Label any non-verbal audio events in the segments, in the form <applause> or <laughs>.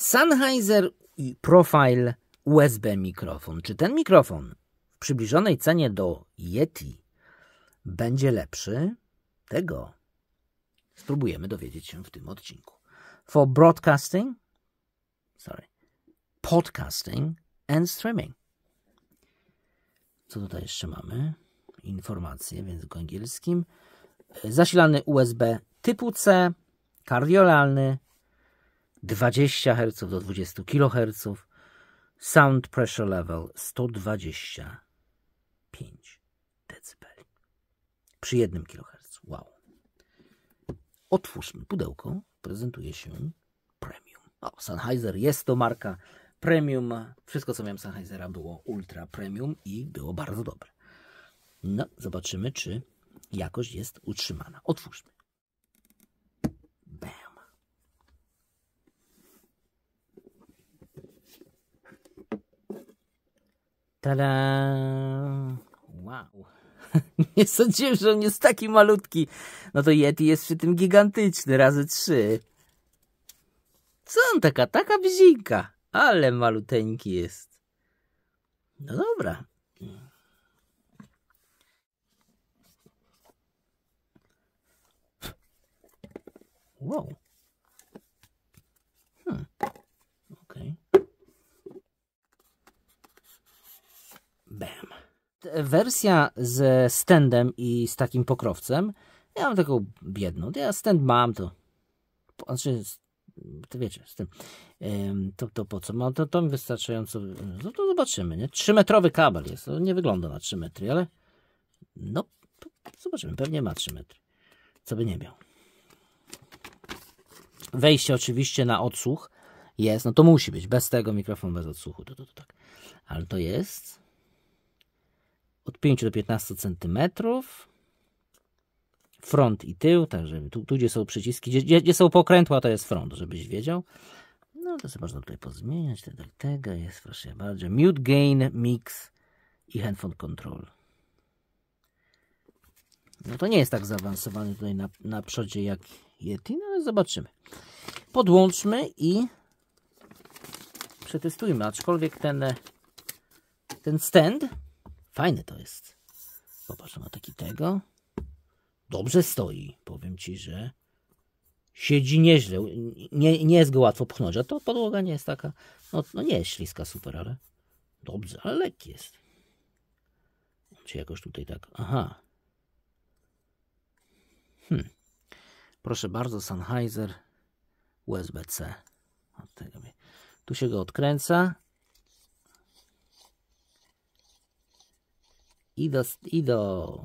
Sennheiser Profile USB mikrofon. Czy ten mikrofon w przybliżonej cenie do Yeti będzie lepszy? Tego spróbujemy dowiedzieć się w tym odcinku. For broadcasting, sorry, podcasting and streaming. Co tutaj jeszcze mamy? Informacje w języku angielskim. Zasilany USB typu C, kardiolalny, 20 Hz do 20 kHz, sound pressure level 125 dB przy 1 kHz. Wow. Otwórzmy pudełko. Prezentuje się premium. O, Sennheiser jest to marka premium. Wszystko, co miałem Sennheisera, było ultra premium i było bardzo dobre. No, zobaczymy, czy jakość jest utrzymana. Otwórzmy. Tada! Wow. <laughs> Nie sądziłem, że on jest taki malutki. No to Yeti jest przy tym gigantyczny, razy trzy. Co on taka, taka bzika. Ale maluteńki jest. No dobra, wersja ze standem i z takim pokrowcem, ja mam taką biedną. Ja stand mam, to znaczy, to wiecie, z tym. To, to po co? to, to mi wystarczająco. No to zobaczymy, nie? 3-metrowy kabel jest. To nie wygląda na 3 metry, ale no, zobaczymy. Pewnie ma 3 metry. Co by nie miał. Wejście oczywiście na odsłuch jest. No to musi być. Bez tego mikrofon bez odsłuchu. To, to, to tak. Ale to jest od 5 do 15 cm. Front i tył, także tu, tu gdzie są przyciski, gdzie, gdzie, są pokrętła, to jest front, żebyś wiedział. No to sobie można tutaj pozmieniać, tego, tego jest, proszę bardzo. Mute gain, mix i handphone control. No to nie jest tak zaawansowany tutaj na, na przodzie jak Yeti, no ale zobaczymy. Podłączmy i przetestujmy, aczkolwiek ten, ten stand Fajne to jest. Popatrz, ma taki tego. Dobrze stoi. Powiem ci, że siedzi nieźle. Nie, nie jest go łatwo pchnąć, a to podłoga nie jest taka. No, no nie jest śliska super, ale dobrze, ale lekki jest. Czy jakoś tutaj tak. Aha. Hmm. Proszę bardzo, Sennheiser USB-C. Tu się go odkręca i do, i do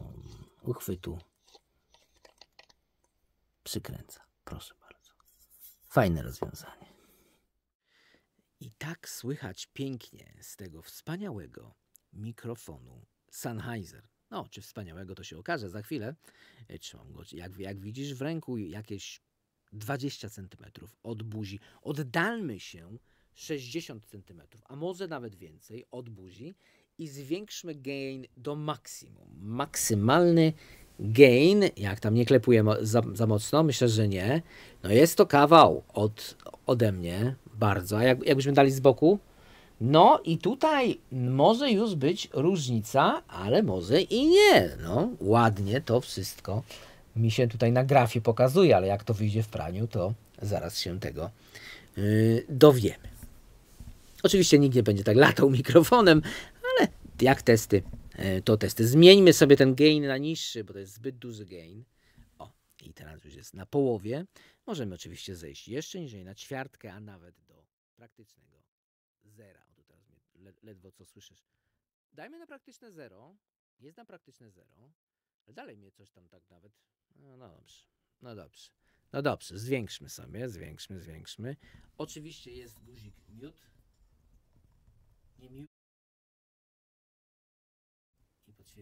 uchwytu przykręca. Proszę bardzo. Fajne rozwiązanie. I tak słychać pięknie z tego wspaniałego mikrofonu Sennheiser. No, czy wspaniałego to się okaże za chwilę. E, trzymam go, jak, jak widzisz, w ręku jakieś 20 centymetrów od buzi. Oddalmy się 60 centymetrów, a może nawet więcej od buzi i zwiększmy gain do maksimum. Maksymalny gain, jak tam nie klepuję za, za mocno, myślę, że nie. No jest to kawał od, ode mnie, bardzo. A jak, jakbyśmy dali z boku? No i tutaj może już być różnica, ale może i nie. No, ładnie to wszystko mi się tutaj na grafie pokazuje, ale jak to wyjdzie w praniu, to zaraz się tego yy, dowiemy. Oczywiście nikt nie będzie tak latał mikrofonem, jak testy, e, to testy. Zmieńmy sobie ten gain na niższy, bo to jest zbyt duży gain. O, i teraz już jest na połowie. Możemy oczywiście zejść jeszcze niżej, na ćwiartkę, a nawet do praktycznego zera. O, teraz ledwo co słyszysz. Dajmy na praktyczne zero. Jest na praktyczne zero. Ale dalej mnie coś tam tak nawet... No, no dobrze, no dobrze. No dobrze, zwiększmy sobie, zwiększmy, zwiększmy. Oczywiście jest guzik mute.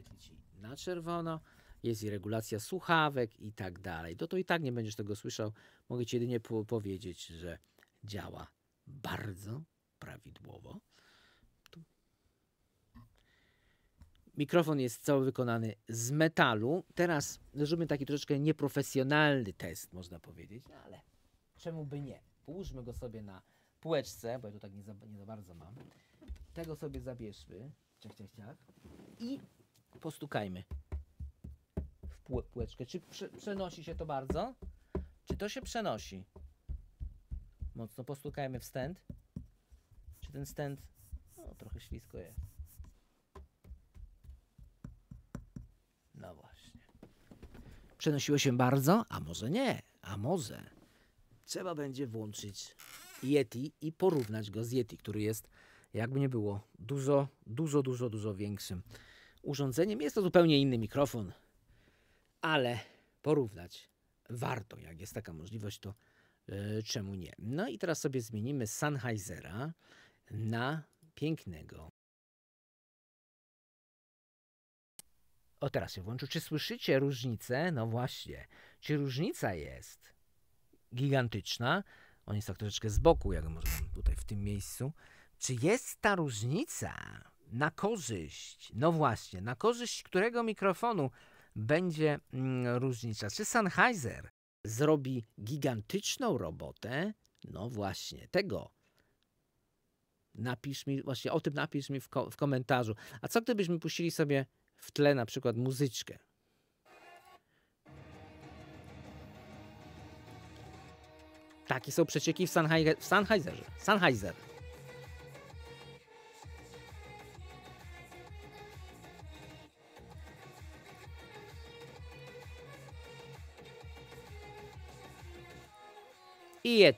wyświetli na czerwono. Jest i regulacja słuchawek i tak dalej. to i tak nie będziesz tego słyszał. Mogę ci jedynie po powiedzieć, że działa bardzo prawidłowo. Mikrofon jest cały wykonany z metalu. Teraz zrobimy taki troszeczkę nieprofesjonalny test, można powiedzieć, no ale czemu by nie? Połóżmy go sobie na półeczce, bo ja tu tak nie za, nie za bardzo mam. Tego sobie zabierzmy, ciach, ciach, ciach. I postukajmy w płeczkę. półeczkę. Czy prze, przenosi się to bardzo? Czy to się przenosi? Mocno postukajmy w stand. Czy ten stand? No, trochę ślisko jest. No właśnie. Przenosiło się bardzo? A może nie? A może? Trzeba będzie włączyć Yeti i porównać go z Yeti, który jest, jakby nie było, dużo, dużo, dużo, dużo większym urządzeniem. Jest to zupełnie inny mikrofon, ale porównać warto. Jak jest taka możliwość, to yy, czemu nie? No i teraz sobie zmienimy Sennheisera na pięknego. O, teraz się włączył. Czy słyszycie różnicę? No właśnie. Czy różnica jest gigantyczna? On jest tak troszeczkę z boku, jak może tutaj w tym miejscu. Czy jest ta różnica? na korzyść, no właśnie, na korzyść którego mikrofonu będzie mm, różnica? Czy Sennheiser zrobi gigantyczną robotę? No właśnie, tego napisz mi, właśnie o tym napisz mi w, ko w, komentarzu. A co gdybyśmy puścili sobie w tle na przykład muzyczkę? Takie są przecieki w, Sennheiser, w Sennheiserze. Sennheiser. i jedz.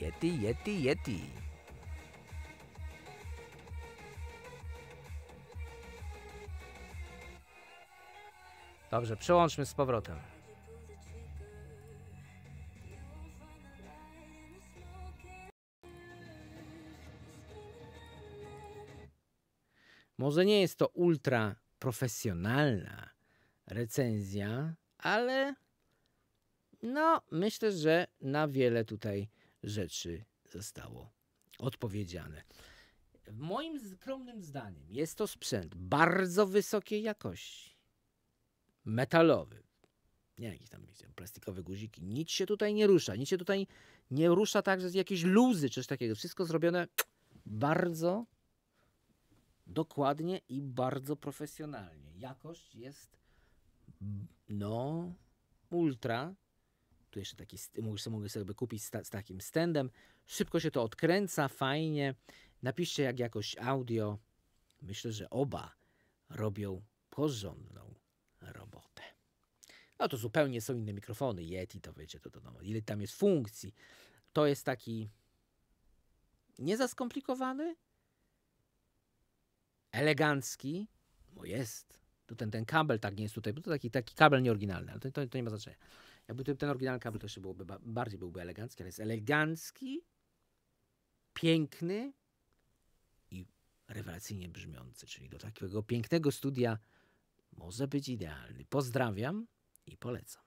Yeti, Yeti, Yeti. Dobrze, przełączmy z powrotem. Może nie jest to ultra profesjonalna recenzja, ale no, myślę, że na wiele tutaj rzeczy zostało odpowiedziane. Moim skromnym zdaniem jest to sprzęt bardzo wysokiej jakości. Metalowy. Nie jakieś tam plastikowe guziki. Nic się tutaj nie rusza. Nic się tutaj nie rusza także jakieś luzy czy coś takiego. Wszystko zrobione bardzo dokładnie i bardzo profesjonalnie. Jakość jest no, ultra. Tu jeszcze taki, mogę sobie kupić z, takim standem. Szybko się to odkręca, fajnie. Napiszcie jak jakoś audio. Myślę, że oba robią porządną robotę. No to zupełnie są inne mikrofony. Yeti to wiecie, to, to no, ile tam jest funkcji. To jest taki niezaskomplikowany, elegancki, bo jest to ten, ten kabel tak nie jest tutaj, bo to taki, taki kabel nieoryginalny, ale to, to, to nie ma znaczenia. Jakby ten, ten oryginalny kabel to jeszcze byłoby, bardziej byłby elegancki, ale jest elegancki, piękny i rewelacyjnie brzmiący, czyli do takiego pięknego studia może być idealny. Pozdrawiam i polecam.